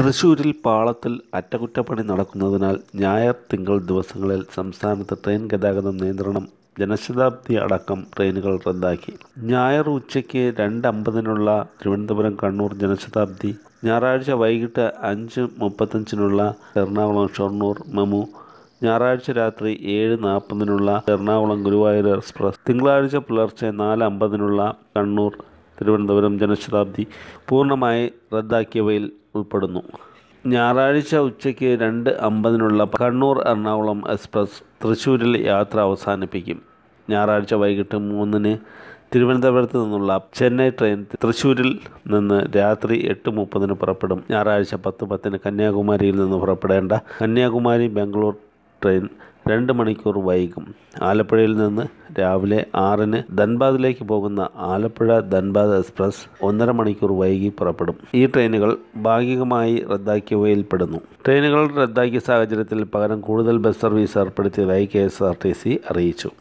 തൃശൂരിൽ പാളത്തിൽ അറ്റകുറ്റപ്പണി നടക്കുന്നതിനാൽ ഞായർ തിങ്കൾ ദിവസങ്ങളിൽ സംസ്ഥാനത്ത് ട്രെയിൻ ഗതാഗതം നിയന്ത്രണം ജനശതാബ്ദി അടക്കം ട്രെയിനുകൾ റദ്ദാക്കി ഞായർ ഉച്ചയ്ക്ക് രണ്ടമ്പതിനുള്ള തിരുവനന്തപുരം കണ്ണൂർ ജനശതാബ്ദി ഞായറാഴ്ച വൈകിട്ട് അഞ്ച് മുപ്പത്തഞ്ചിനുള്ള എറണാകുളം ഷൊർണൂർ മെമു ഞായറാഴ്ച രാത്രി ഏഴ് നാൽപ്പതിനുള്ള എറണാകുളം ഗുരുവായൂർ എക്സ്പ്രസ് തിങ്കളാഴ്ച പുലർച്ചെ നാല് അമ്പതിനുള്ള കണ്ണൂർ തിരുവനന്തപുരം ജനശതാബ്ദി പൂർണ്ണമായി റദ്ദാക്കിയവയിൽ ഉൾപ്പെടുന്നു ഞായറാഴ്ച ഉച്ചയ്ക്ക് രണ്ട് അമ്പതിനുള്ള കണ്ണൂർ എറണാകുളം എക്സ്പ്രസ് തൃശ്ശൂരിൽ യാത്ര അവസാനിപ്പിക്കും ഞായറാഴ്ച വൈകിട്ട് മൂന്നിന് തിരുവനന്തപുരത്ത് നിന്നുള്ള ചെന്നൈ ട്രെയിൻ തൃശ്ശൂരിൽ നിന്ന് രാത്രി എട്ട് മുപ്പതിന് പുറപ്പെടും ഞായറാഴ്ച പത്ത് പത്തിന് കന്യാകുമാരിയിൽ നിന്ന് പുറപ്പെടേണ്ട കന്യാകുമാരി ബാംഗ്ലൂർ ട്രെയിൻ രണ്ട് മണിക്കൂർ വൈകും ആലപ്പുഴയിൽ നിന്ന് രാവിലെ ആറിന് ധൻബാദിലേക്ക് പോകുന്ന ആലപ്പുഴ ധൻബാദ് എക്സ്പ്രസ് ഒന്നര മണിക്കൂർ വൈകി പുറപ്പെടും ഈ ട്രെയിനുകൾ ഭാഗികമായി റദ്ദാക്കിയവയിൽ പെടുന്നു ട്രെയിനുകൾ റദ്ദാക്കിയ സാഹചര്യത്തിൽ പകരം കൂടുതൽ ബസ് സർവീസ് ഏർപ്പെടുത്തിയതായി കെ അറിയിച്ചു